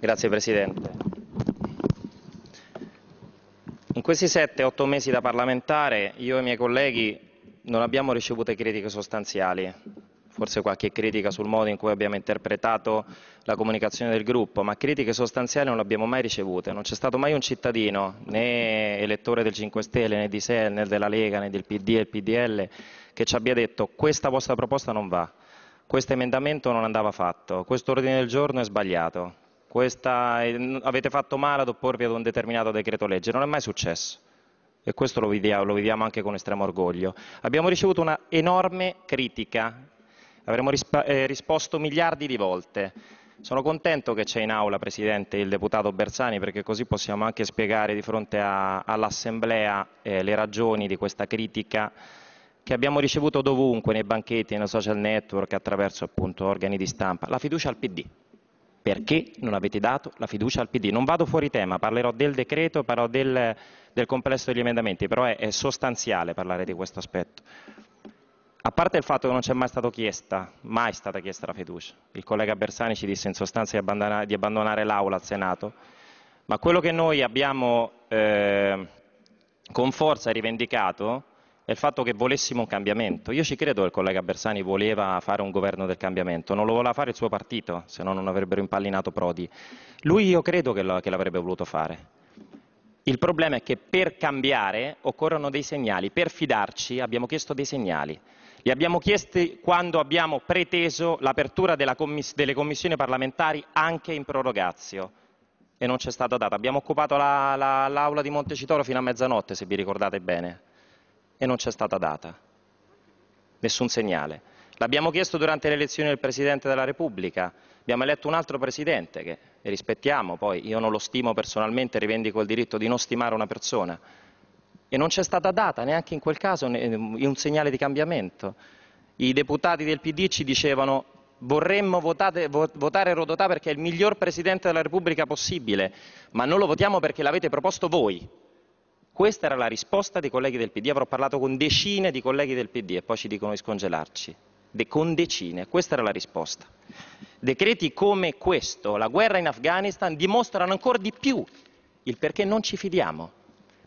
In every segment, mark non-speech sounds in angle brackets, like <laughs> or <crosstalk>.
Grazie Presidente. In questi 7-8 mesi da parlamentare io e i miei colleghi non abbiamo ricevuto critiche sostanziali, forse qualche critica sul modo in cui abbiamo interpretato la comunicazione del gruppo, ma critiche sostanziali non le abbiamo mai ricevute. Non c'è stato mai un cittadino, né elettore del 5 Stelle, né di SEL, né della Lega, né del PD e del PDL, che ci abbia detto questa vostra proposta non va, questo emendamento non andava fatto, questo ordine del giorno è sbagliato, questa, avete fatto male ad opporvi ad un determinato decreto legge, non è mai successo e questo lo vediamo, lo vediamo anche con estremo orgoglio. Abbiamo ricevuto una enorme critica, avremmo risp- eh, risposto miliardi di volte. Sono contento che c'è in aula, Presidente, il deputato Bersani, perché così possiamo anche spiegare di fronte a, all'Assemblea eh, le ragioni di questa critica che abbiamo ricevuto dovunque, nei banchetti, nei social network, attraverso appunto organi di stampa. La fiducia al PD. Perché non avete dato la fiducia al PD? Non vado fuori tema, parlerò del decreto, parlerò del, del complesso degli emendamenti, però è, è sostanziale parlare di questo aspetto. A parte il fatto che non c'è mai, mai stata chiesta, la fiducia, il collega Bersani ci disse in sostanza di abbandonare, abbandonare l'Aula al Senato, ma quello che noi abbiamo eh, con forza rivendicato è il fatto che volessimo un cambiamento. Io ci credo che il collega Bersani voleva fare un governo del cambiamento, non lo voleva fare il suo partito, se no non avrebbero impallinato Prodi. Lui io credo che, l'avrebbe voluto fare. Il problema è che per cambiare occorrono dei segnali, per fidarci abbiamo chiesto dei segnali. Li abbiamo chiesti quando abbiamo preteso l'apertura commiss- delle commissioni parlamentari anche in prorogazio e non c'è stata data. Abbiamo occupato la, la, l'aula di Montecitoro fino a mezzanotte, se vi ricordate bene e non c'è stata data. Nessun segnale. L'abbiamo chiesto durante le elezioni del Presidente della Repubblica, abbiamo eletto un altro Presidente che rispettiamo, poi io non lo stimo personalmente, rivendico il diritto di non stimare una persona, e non c'è stata data neanche in quel caso un segnale di cambiamento. I deputati del PD ci dicevano vorremmo votate, votare Rodotà perché è il miglior Presidente della Repubblica possibile, ma non lo votiamo perché l'avete proposto voi. Questa era la risposta dei colleghi del PD. Avrò parlato con decine di colleghi del PD e poi ci dicono di scongelarci. De con decine, questa era la risposta. Decreti come questo, la guerra in Afghanistan, dimostrano ancora di più il perché non ci fidiamo.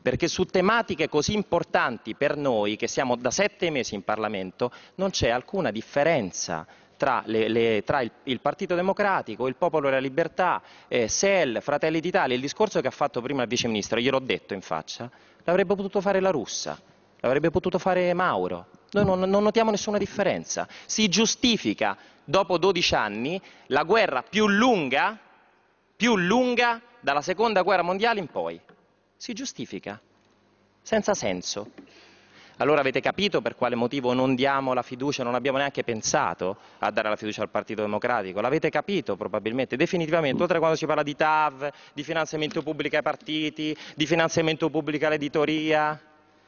Perché su tematiche così importanti per noi, che siamo da sette mesi in Parlamento, non c'è alcuna differenza tra, le, le, tra il, il, Partito Democratico, il Popolo della Libertà, eh, SEL, Fratelli d'Italia, il discorso che ha fatto prima il Vice Ministro, gliel'ho detto in faccia, l'avrebbe potuto fare la russa, l'avrebbe potuto fare Mauro. Noi non, non notiamo nessuna differenza. Si giustifica dopo 12 anni la guerra più lunga, più lunga dalla seconda guerra mondiale in poi. Si giustifica. Senza senso. Allora avete capito per quale motivo non diamo la fiducia, non abbiamo neanche pensato a dare la fiducia al Partito Democratico. L'avete capito probabilmente, definitivamente, oltre a quando si parla di TAV, di finanziamento pubblico ai partiti, di finanziamento pubblico all'editoria,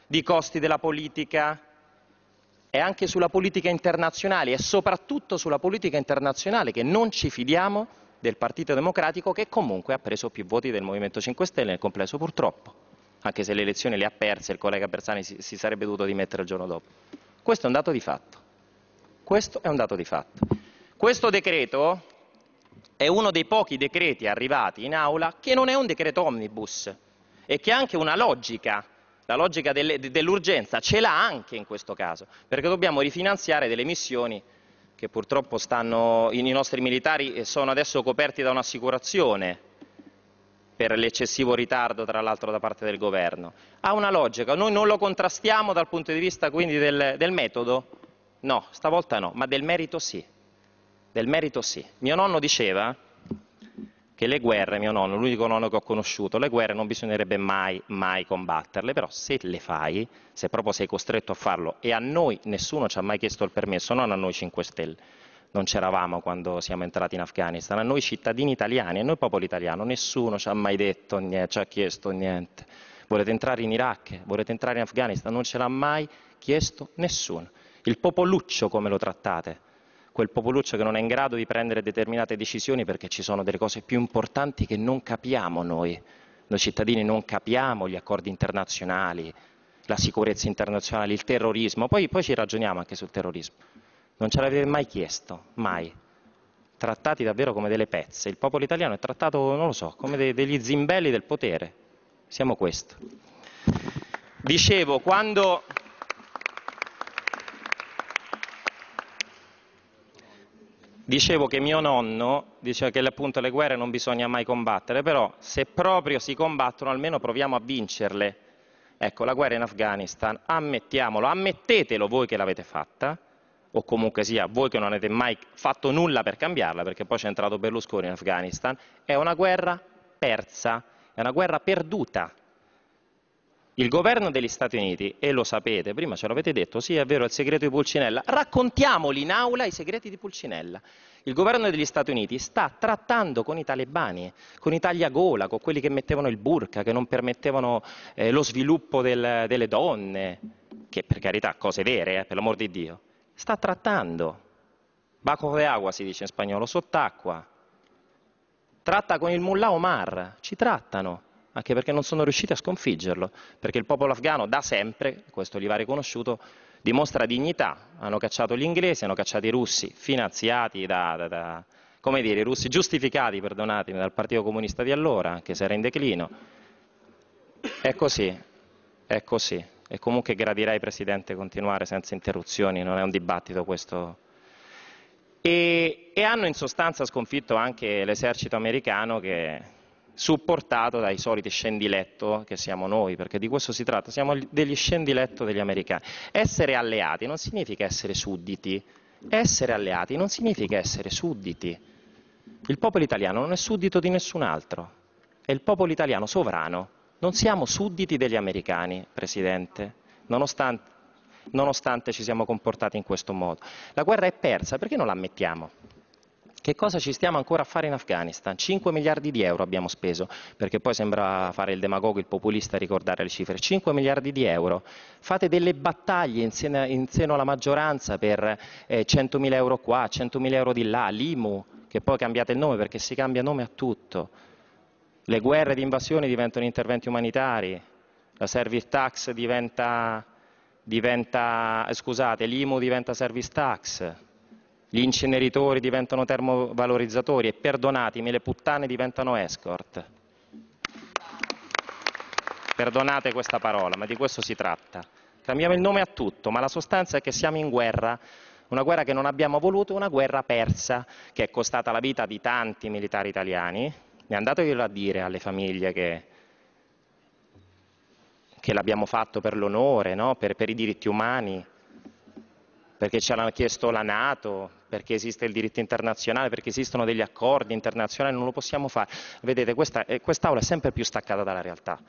di costi della politica. È anche sulla politica internazionale e soprattutto sulla politica internazionale che non ci fidiamo del Partito Democratico che comunque ha preso più voti del Movimento 5 Stelle nel complesso purtroppo anche se le elezioni le ha perse, il collega Bersani si, si sarebbe dovuto dimettere il giorno dopo. Questo è un dato di fatto. Questo è un dato di fatto. Questo decreto è uno dei pochi decreti arrivati in aula che non è un decreto omnibus e che ha anche una logica la logica dell'urgenza ce l'ha anche in questo caso, perché dobbiamo rifinanziare delle missioni che purtroppo stanno, i nostri militari sono adesso coperti da un'assicurazione per l'eccessivo ritardo tra l'altro da parte del governo, ha una logica, noi non lo contrastiamo dal punto di vista quindi del, del metodo? No, stavolta no, ma del merito sì, del merito sì. Mio nonno diceva che le guerre, mio nonno, l'unico nonno che ho conosciuto, le guerre non bisognerebbe mai, mai combatterle, però se le fai, se proprio sei costretto a farlo, e a noi nessuno ci ha mai chiesto il permesso, non a noi 5 Stelle, non c'eravamo quando siamo entrati in Afghanistan, a noi cittadini italiani, a noi popolo italiano, nessuno ci ha mai detto niente, ci ha chiesto niente. Volete entrare in Iraq, volete entrare in Afghanistan, non ce l'ha mai chiesto nessuno. Il popoluccio come lo trattate? Quel popoluccio che non è in grado di prendere determinate decisioni perché ci sono delle cose più importanti che non capiamo noi. Noi cittadini non capiamo gli accordi internazionali, la sicurezza internazionale, il terrorismo. Poi, poi ci ragioniamo anche sul terrorismo. Non ce l'avete mai chiesto, mai. Trattati davvero come delle pezze. Il popolo italiano è trattato, non lo so, come de- degli zimbelli del potere. Siamo questo. Dicevo, quando... Dicevo che mio nonno diceva che appunto le guerre non bisogna mai combattere, però se proprio si combattono almeno proviamo a vincerle. Ecco, la guerra in Afghanistan, ammettiamolo, ammettetelo voi che l'avete fatta, o comunque sia voi che non avete mai fatto nulla per cambiarla, perché poi c'è entrato Berlusconi in Afghanistan, è una guerra persa, è una guerra perduta. Il governo degli Stati Uniti, e lo sapete, prima ce l'avete detto, sì è vero, il segreto di Pulcinella, raccontiamoli in aula i segreti di Pulcinella. Il governo degli Stati Uniti sta trattando con i talebani, con i tagliagola, con quelli che mettevano il burka, che non permettevano eh, lo sviluppo del, delle donne, che per carità cose vere, eh, per l'amor di Dio sta trattando. Bajo de agua si dice in spagnolo, sott'acqua. Tratta con il mullah Omar, ci trattano, anche perché non sono riusciti a sconfiggerlo, perché il popolo afghano da sempre, questo gli va riconosciuto, dimostra dignità. Hanno cacciato gli inglesi, hanno cacciato i russi, finanziati da, da, da come dire, i russi giustificati, perdonatemi, dal Partito Comunista di allora, anche se era in declino. È così, è così. E comunque gradirei, Presidente, continuare senza interruzioni, non è un dibattito questo. E, e hanno in sostanza sconfitto anche l'esercito americano che supportato dai soliti scendiletto che siamo noi, perché di questo si tratta, siamo degli scendiletto degli americani. Essere alleati non significa essere sudditi, essere alleati non significa essere sudditi. Il popolo italiano non è suddito di nessun altro, è il popolo italiano sovrano. Non siamo sudditi degli americani, Presidente, nonostante, nonostante ci siamo comportati in questo modo. La guerra è persa, perché non la ammettiamo? Che cosa ci stiamo ancora a fare in Afghanistan? 5 miliardi di euro abbiamo speso, perché poi sembra fare il demagogo, il populista ricordare le cifre. 5 miliardi di euro. Fate delle battaglie in, seno, in seno alla maggioranza per eh, 100.000 euro qua, 100.000 euro di là, l'IMU, che poi cambiate il nome perché si cambia nome a tutto. Le guerre di invasione diventano interventi umanitari, la service tax diventa, diventa eh, scusate, l'IMU diventa service tax, gli inceneritori diventano termovalorizzatori e perdonatemi, le puttane diventano escort. Perdonate questa parola, ma di questo si tratta. Cambiamo il nome a tutto, ma la sostanza è che siamo in guerra una guerra che non abbiamo voluto, una guerra persa che è costata la vita di tanti militari italiani, e andatevelo a dire alle famiglie che, che l'abbiamo fatto per l'onore, no? per, per i diritti umani, perché ce l'hanno chiesto la Nato, perché esiste il diritto internazionale, perché esistono degli accordi internazionali, non lo possiamo fare. Vedete, questa, eh, quest'aula è sempre più staccata dalla realtà.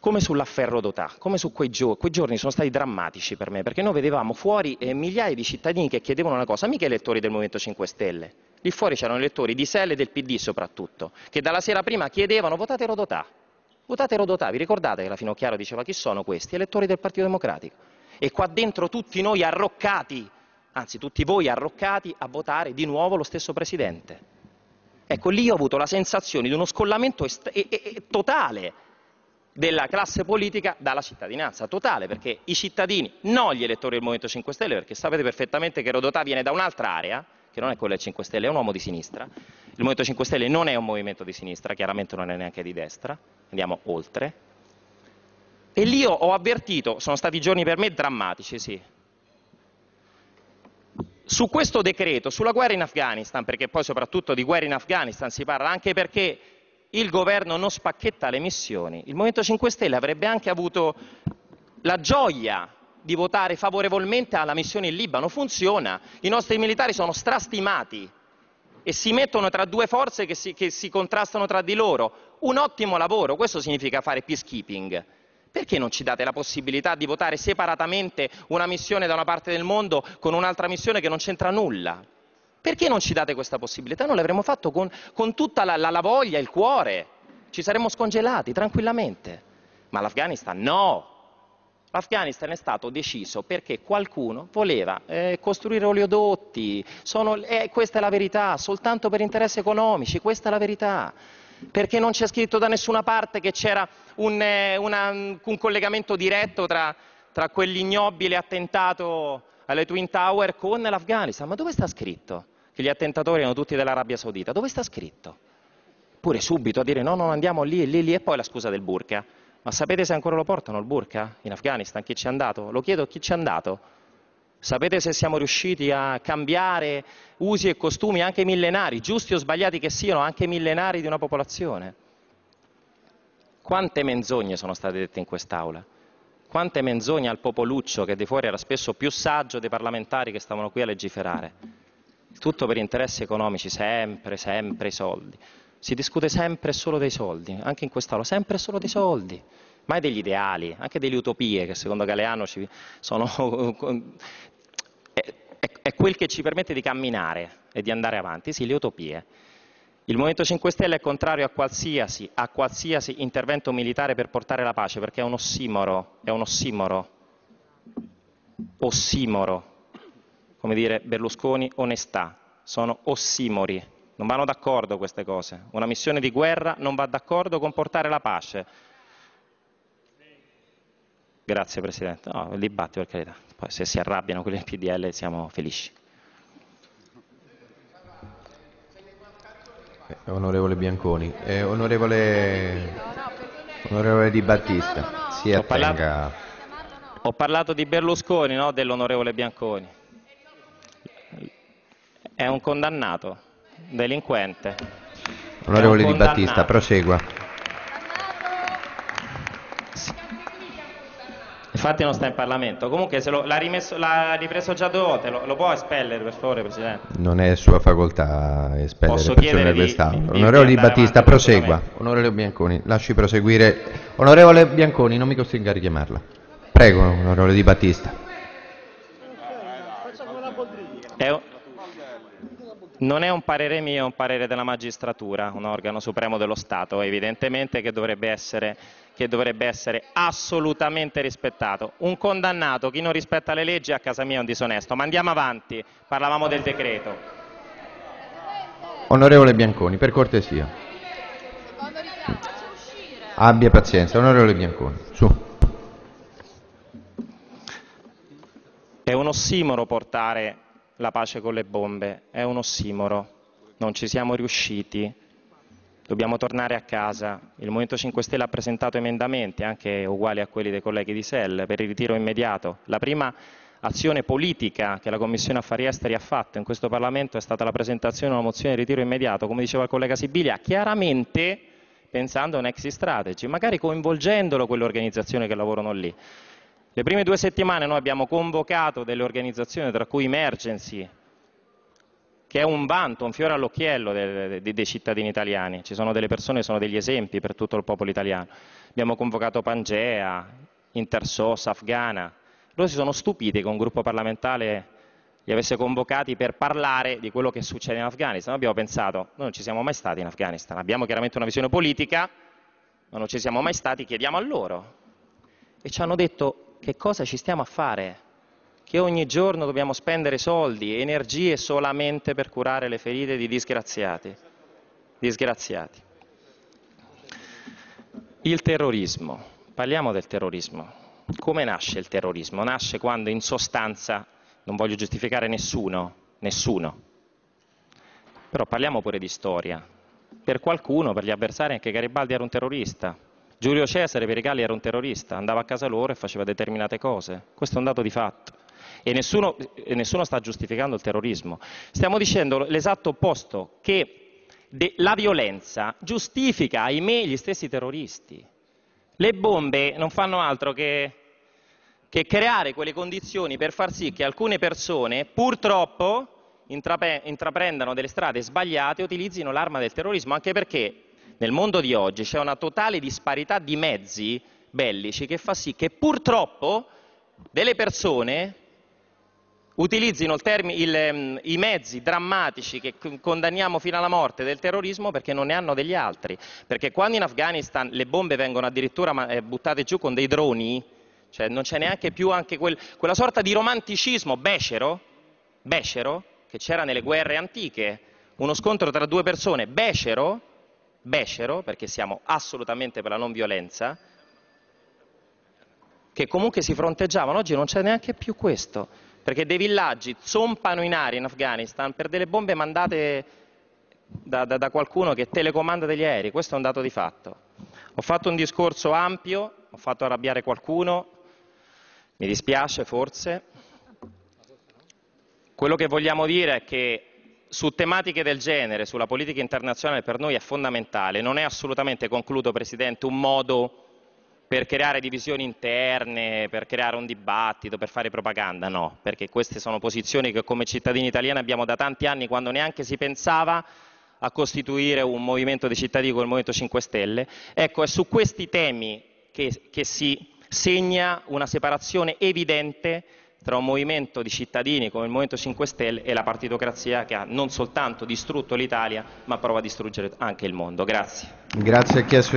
Come sull'afferro dotà, come su quei giorni, quei giorni sono stati drammatici per me, perché noi vedevamo fuori eh, migliaia di cittadini che chiedevano una cosa, mica elettori del Movimento 5 Stelle, Lì fuori c'erano elettori di SEL e del PD soprattutto, che dalla sera prima chiedevano votate Rodotà, votate Rodotà, vi ricordate che la Finocchiaro diceva chi sono questi? Elettori del Partito Democratico. E qua dentro tutti noi arroccati, anzi tutti voi arroccati a votare di nuovo lo stesso Presidente. Ecco, lì ho avuto la sensazione di uno scollamento e e totale della classe politica dalla cittadinanza, totale, perché i cittadini, non gli elettori del Movimento 5 Stelle, perché sapete perfettamente che Rodotà viene da un'altra area, che non è quello del 5 Stelle, è un uomo di sinistra. Il Movimento 5 Stelle non è un movimento di sinistra, chiaramente non è neanche di destra, andiamo oltre. E lì ho avvertito, sono stati giorni per me drammatici, sì, su questo decreto, sulla guerra in Afghanistan, perché poi soprattutto di guerra in Afghanistan si parla anche perché il governo non spacchetta le missioni, il Movimento 5 Stelle avrebbe anche avuto la gioia di votare favorevolmente alla missione in Libano. Funziona. I nostri militari sono strastimati e si mettono tra due forze che si, che si contrastano tra di loro. Un ottimo lavoro, questo significa fare peacekeeping. Perché non ci date la possibilità di votare separatamente una missione da una parte del mondo con un'altra missione che non c'entra nulla? Perché non ci date questa possibilità? Noi l'avremmo fatto con, con tutta la, la, la voglia, il cuore. Ci saremmo scongelati tranquillamente. Ma l'Afghanistan no! L'Afghanistan è stato deciso perché qualcuno voleva eh, costruire oleodotti, sono, eh, questa è la verità, soltanto per interessi economici, questa è la verità. Perché non c'è scritto da nessuna parte che c'era un, eh, una, un collegamento diretto tra, tra quell'ignobile attentato alle Twin Tower con l'Afghanistan. Ma dove sta scritto che gli attentatori erano tutti dell'Arabia Saudita? Dove sta scritto? Pure subito a dire no, non andiamo lì, lì, lì e poi la scusa del burka. Ma sapete se ancora lo portano il burka in Afghanistan? Chi ci è andato? Lo chiedo chi ci è andato. Sapete se siamo riusciti a cambiare usi e costumi anche millenari, giusti o sbagliati che siano, anche millenari di una popolazione? Quante menzogne sono state dette in quest'Aula? Quante menzogne al popoluccio che di fuori era spesso più saggio dei parlamentari che stavano qui a legiferare? Tutto per interessi economici, sempre, sempre i soldi. Si discute sempre solo dei soldi, anche in quest'Aula, sempre solo dei soldi, mai degli ideali, anche delle utopie che secondo Galeano sono, <laughs> è, è quel che ci permette di camminare e di andare avanti, sì, le utopie. Il Movimento 5 Stelle è contrario a qualsiasi, a qualsiasi intervento militare per portare la pace, perché è un ossimoro, è un ossimoro, ossimoro, come dire Berlusconi, onestà, sono ossimori. Non vanno d'accordo queste cose. Una missione di guerra non va d'accordo con portare la pace. Grazie Presidente. No, li batti per carità. Poi se si arrabbiano quelli del PDL siamo felici. Eh, onorevole Bianconi, eh, onorevole... onorevole, Di Battista, si attenga. Ho parlato, ho parlato di Berlusconi, no? dell'onorevole Bianconi. È un condannato delinquente. Onorevole Di Battista, prosegua. Infatti non sta in Parlamento. Comunque lo, l'ha, rimesso, l'ha, ripreso già due volte, lo, lo, può espellere per favore Presidente? Non è sua facoltà espellere Posso persone da quest'Aula. Onorevole Di Battista, prosegua. Onorevole Bianconi, lasci proseguire. Onorevole Bianconi, non mi costringa a richiamarla. Prego, onorevole Di Battista. È, non è un parere mio, è un parere della magistratura, un organo supremo dello Stato, evidentemente che dovrebbe essere, che dovrebbe essere assolutamente rispettato. Un condannato, chi non rispetta le leggi, a casa mia è un disonesto. Ma andiamo avanti, parlavamo del decreto. Onorevole Bianconi, per cortesia. Abbia pazienza, onorevole Bianconi, su. È un ossimoro portare la pace con le bombe, è un ossimoro, non ci siamo riusciti, dobbiamo tornare a casa. Il Movimento 5 Stelle ha presentato emendamenti, anche uguali a quelli dei colleghi di SEL, per il ritiro immediato. La prima azione politica che la Commissione Affari Esteri ha fatto in questo Parlamento è stata la presentazione di una mozione di ritiro immediato, come diceva il collega Sibilia, chiaramente pensando a un exit strategy, magari coinvolgendolo quelle organizzazioni che lavorano lì. Le prime due settimane noi abbiamo convocato delle organizzazioni, tra cui Emergency, che è un vanto, un fiore all'occhiello dei, cittadini italiani. Ci sono delle persone, che sono degli esempi per tutto il popolo italiano. Abbiamo convocato Pangea, Intersos, Afghana. Loro si sono stupiti che un gruppo parlamentare li avesse convocati per parlare di quello che succede in Afghanistan. Noi abbiamo pensato, noi non ci siamo mai stati in Afghanistan, abbiamo chiaramente una visione politica, ma non ci siamo mai stati, chiediamo a loro. E ci hanno detto che cosa ci stiamo a fare? Che ogni giorno dobbiamo spendere soldi, energie solamente per curare le ferite di disgraziati. disgraziati. Il terrorismo. Parliamo del terrorismo. Come nasce il terrorismo? Nasce quando in sostanza, non voglio giustificare nessuno, nessuno, però parliamo pure di storia. Per qualcuno, per gli avversari, anche Garibaldi era un terrorista, Giulio Cesare per i Galli era un terrorista, andava a casa loro e faceva determinate cose. Questo è un dato di fatto. E nessuno, e nessuno sta giustificando il terrorismo. Stiamo dicendo l'esatto opposto, che la violenza giustifica, ahimè, gli stessi terroristi. Le bombe non fanno altro che, che creare quelle condizioni per far sì che alcune persone, purtroppo, intraprendano delle strade sbagliate e utilizzino l'arma del terrorismo, anche perché nel mondo di oggi c'è una totale disparità di mezzi bellici che fa sì che purtroppo delle persone utilizzino termine, il, mm, i mezzi drammatici che condanniamo fino alla morte del terrorismo perché non ne hanno degli altri. Perché quando in Afghanistan le bombe vengono addirittura eh, buttate giù con dei droni, cioè non c'è neanche più quel, quella sorta di romanticismo becero, becero che c'era nelle guerre antiche, uno scontro tra due persone becero becero, perché siamo assolutamente per la non violenza, che comunque si fronteggiavano, oggi non c'è neanche più questo, perché dei villaggi zompano in aria in Afghanistan per delle bombe mandate da, da, da qualcuno che telecomanda degli aerei, questo è un dato di fatto. Ho fatto un discorso ampio, ho fatto arrabbiare qualcuno, mi dispiace forse. Quello che vogliamo dire è che su tematiche del genere, sulla politica internazionale, per noi è fondamentale. Non è assolutamente, concludo Presidente, un modo per creare divisioni interne, per creare un dibattito, per fare propaganda, no, perché queste sono posizioni che come cittadini italiani abbiamo da tanti anni quando neanche si pensava a costituire un movimento dei cittadini come il Movimento 5 Stelle. Ecco, è su questi temi che, che si segna una separazione evidente tra un movimento di cittadini come il Movimento 5 Stelle e la partitocrazia che ha non soltanto distrutto l'Italia ma prova a distruggere anche il mondo. Grazie. Grazie